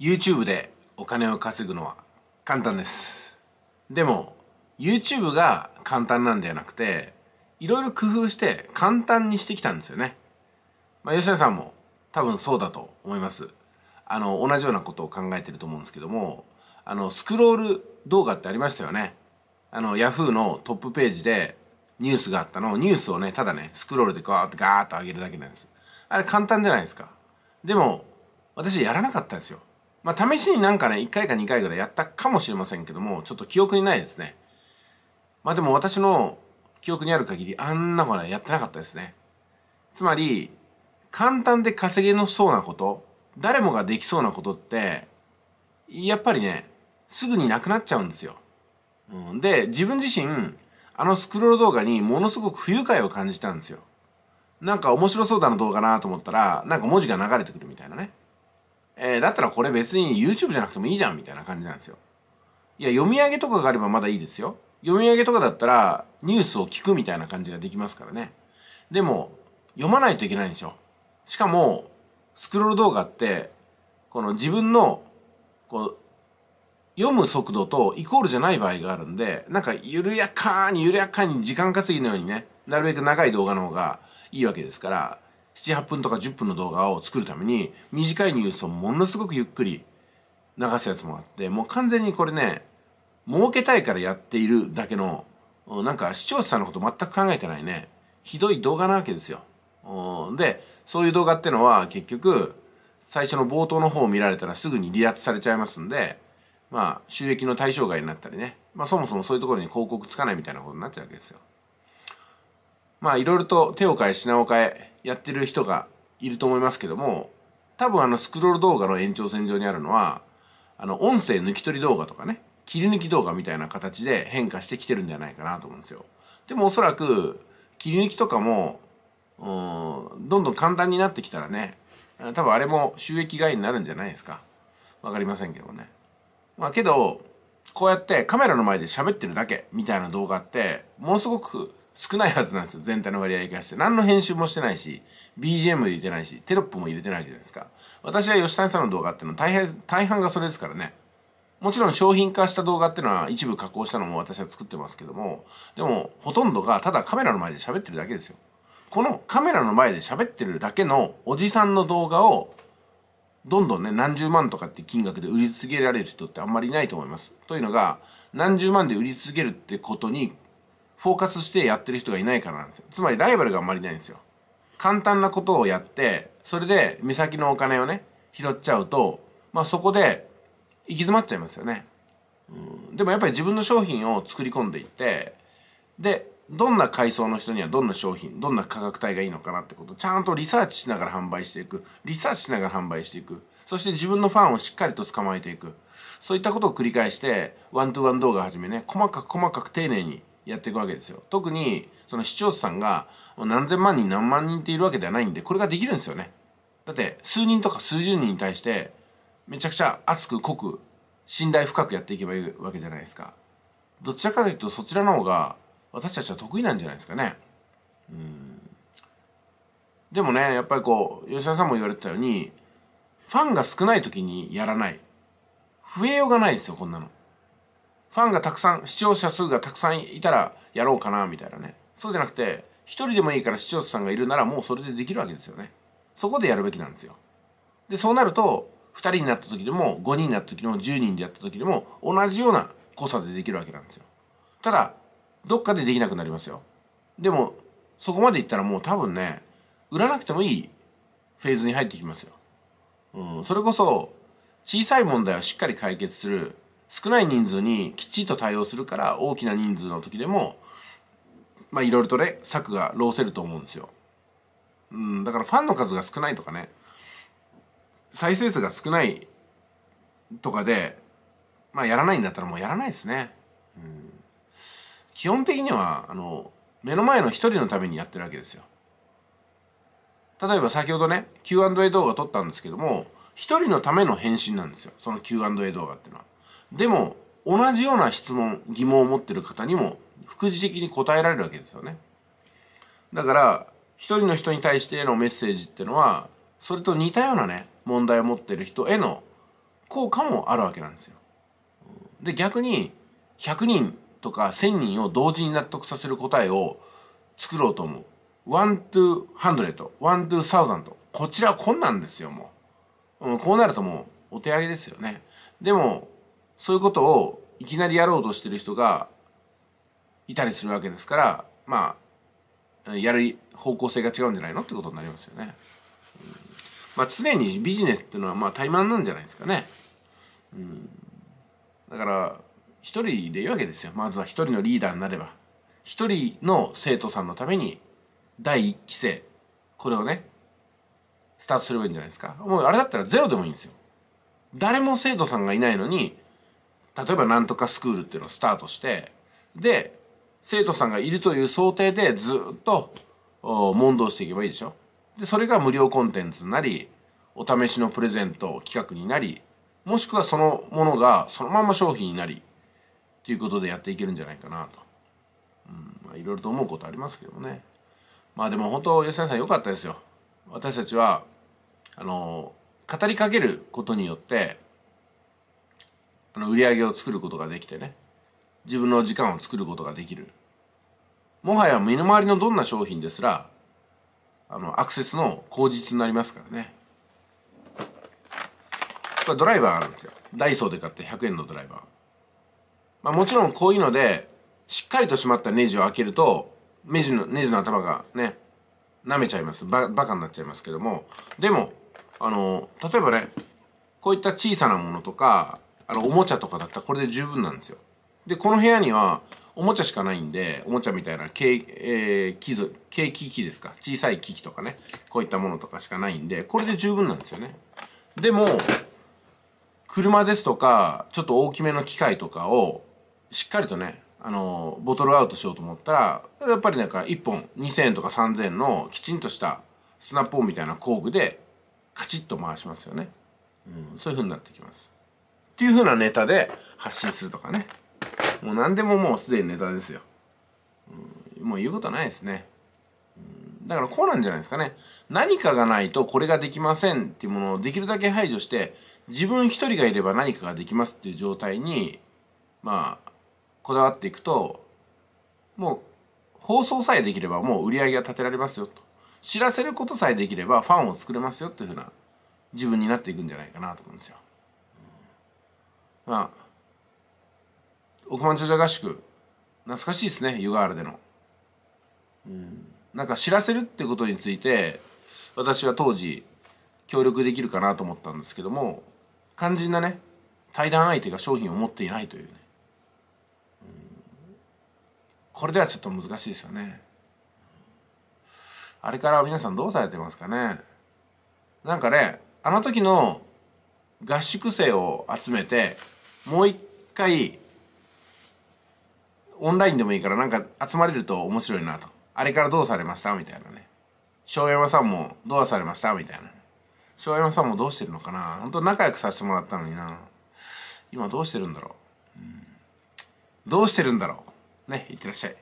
YouTube でお金を稼ぐのは簡単ですでも YouTube が簡単なんではなくていろいろ工夫して簡単にしてきたんですよねまあ吉野さんも多分そうだと思いますあの同じようなことを考えてると思うんですけどもあのスクロール動画ってありましたよねあの Yahoo のトップページでニュースがあったのをニュースをねただねスクロールでガーッとガーッと上げるだけなんですあれ簡単じゃないですかでも私やらなかったんですよまあ、試しになんかね、1回か2回ぐらいやったかもしれませんけども、ちょっと記憶にないですね。まあでも私の記憶にある限り、あんなことはやってなかったですね。つまり、簡単で稼げのそうなこと、誰もができそうなことって、やっぱりね、すぐになくなっちゃうんですよ。で、自分自身、あのスクロール動画にものすごく不愉快を感じたんですよ。なんか面白そうだな動画なと思ったら、なんか文字が流れてくるみたいなね。えー、だったらこれ別に YouTube じゃなくてもいいじゃんみたいな感じなんですよ。いや、読み上げとかがあればまだいいですよ。読み上げとかだったらニュースを聞くみたいな感じができますからね。でも、読まないといけないんですよ。しかも、スクロール動画って、この自分の、こう、読む速度とイコールじゃない場合があるんで、なんか緩やかに緩やかに時間稼ぎのようにね、なるべく長い動画の方がいいわけですから、78分とか10分の動画を作るために短いニュースをものすごくゆっくり流すやつもあってもう完全にこれね儲けたいからやっているだけのなんか視聴者さんのこと全く考えてないねひどい動画なわけですよでそういう動画ってのは結局最初の冒頭の方を見られたらすぐに離脱されちゃいますんでまあ収益の対象外になったりねまあそもそもそういうところに広告つかないみたいなことになっちゃうわけですよまあいろいろと手を変え品を変えやってる人がいると思いますけども多分あのスクロール動画の延長線上にあるのはあの音声抜き取り動画とかね切り抜き動画みたいな形で変化してきてるんじゃないかなと思うんですよでもおそらく切り抜きとかもうんどんどん簡単になってきたらね多分あれも収益外になるんじゃないですか分かりませんけどねまあけどこうやってカメラの前で喋ってるだけみたいな動画ってものすごく少ないはずなんですよ全体の割合からして何の編集もしてないし BGM 入れてないしテロップも入れてないじゃないですか私は吉谷さんの動画っていうのは大半大半がそれですからねもちろん商品化した動画っていうのは一部加工したのも私は作ってますけどもでもほとんどがただカメラの前で喋ってるだけですよこのカメラの前で喋ってるだけのおじさんの動画をどんどんね何十万とかって金額で売り続けられる人ってあんまりいないと思いますというのが何十万で売り続けるってことにフォーカスしてやってる人がいないからなんですよつまりライバルがあんまりないんですよ簡単なことをやってそれで目先のお金をね拾っちゃうとまあそこで行き詰まっちゃいますよね、うん、でもやっぱり自分の商品を作り込んでいってでどんな階層の人にはどんな商品どんな価格帯がいいのかなってことをちゃんとリサーチしながら販売していくリサーチしながら販売していくそして自分のファンをしっかりと捕まえていくそういったことを繰り返してワントゥワン動画はじめね細かく細かく丁寧にやっていくわけですよ特にその視聴者さんが何千万人何万人っているわけではないんでこれができるんですよねだって数人とか数十人に対してめちゃくちゃ熱く濃く信頼深くやっていけばいいわけじゃないですかどちらかというとそちらの方が私たちは得意なんじゃないですかねうんでもねやっぱりこう吉田さんも言われてたようにファンが少ない時にやらない増えようがないですよこんなのファンがたくさん、視聴者数がたくさんいたらやろうかな、みたいなね。そうじゃなくて、一人でもいいから視聴者さんがいるならもうそれでできるわけですよね。そこでやるべきなんですよ。で、そうなると、二人になった時でも、五人になった時でも、十人でやった時でも、同じような濃さでできるわけなんですよ。ただ、どっかでできなくなりますよ。でも、そこまでいったらもう多分ね、売らなくてもいいフェーズに入ってきますよ。うん、それこそ、小さい問題をしっかり解決する少ない人数にきちっと対応するから大きな人数の時でもまあいろいろとね策が労せると思うんですよ。うん、だからファンの数が少ないとかね再生数が少ないとかでまあやらないんだったらもうやらないですね。うん、基本的にはあの目の前の一人のためにやってるわけですよ。例えば先ほどね Q&A 動画撮ったんですけども一人のための返信なんですよその Q&A 動画っていうのは。でも同じような質問疑問を持ってる方にも副次的に答えられるわけですよねだから一人の人に対してのメッセージっていうのはそれと似たようなね問題を持ってる人への効果もあるわけなんですよで逆に100人とか1000人を同時に納得させる答えを作ろうと思う1 to 100 1 t サウ0 0と。こちらはこんなんですよもう、うん、こうなるともうお手上げですよねでもそういうことをいきなりやろうとしてる人がいたりするわけですからまあやる方向性が違うんじゃないのってことになりますよね。まあ、常にビジネスっていうのはまあ怠慢なんじゃないですかね。うん、だから一人でいいわけですよまずは一人のリーダーになれば一人の生徒さんのために第一期生これをねスタートすればいいんじゃないですかもうあれだったらゼロでもいいんですよ誰も生徒さんがいないのに例えばなんとかスクールっていうのをスタートしてで生徒さんがいるという想定でずっと問答していけばいいでしょでそれが無料コンテンツになりお試しのプレゼント企画になりもしくはそのものがそのまま商品になりっていうことでやっていけるんじゃないかなと、うんまあ、いろいろと思うことありますけどもねまあでも本当吉田さん良かったですよ私たちはあの語りかけることによってあの売り上げを作ることができてね自分の時間を作ることができるもはや身の回りのどんな商品ですらあのアクセスの口実になりますからねドライバーあるんですよダイソーで買って100円のドライバー、まあ、もちろんこういうのでしっかりと閉まったネジを開けるとネジのネジの頭がね舐めちゃいますババカになっちゃいますけどもでもあの例えばねこういった小さなものとかあのおもちゃとかだったらこれで十分なんですよでこの部屋にはおもちゃしかないんでおもちゃみたいな軽,、えー、機図軽機ですか小さい機器とかねこういったものとかしかないんでこれで十分なんですよねでも車ですとかちょっと大きめの機械とかをしっかりとねあのボトルアウトしようと思ったらやっぱりなんか1本2,000円とか3,000円のきちんとしたスナップオンみたいな工具でカチッと回しますよね、うん、そういう風になってきますっていう風なネタで発信するとかね。もう何でももうすでにネタですよ。うん、もう言うことはないですね、うん。だからこうなんじゃないですかね。何かがないとこれができませんっていうものをできるだけ排除して、自分一人がいれば何かができますっていう状態に、まあ、こだわっていくと、もう放送さえできればもう売り上げが立てられますよと。知らせることさえできればファンを作れますよっていうふうな自分になっていくんじゃないかなと思うんですよ。まあ、億万長者合宿、懐かしいですね、湯河原での。うん。なんか知らせるってことについて、私は当時、協力できるかなと思ったんですけども、肝心なね、対談相手が商品を持っていないというね。うん、これではちょっと難しいですよね。あれから皆さんどうされてますかねなんかね、あの時の合宿生を集めて、もう一回オンラインでもいいからなんか集まれると面白いなとあれからどうされましたみたいなね庄山さんもどうされましたみたいな庄山さんもどうしてるのかな本当仲良くさせてもらったのにな今どうしてるんだろう、うん、どうしてるんだろうねいってらっしゃい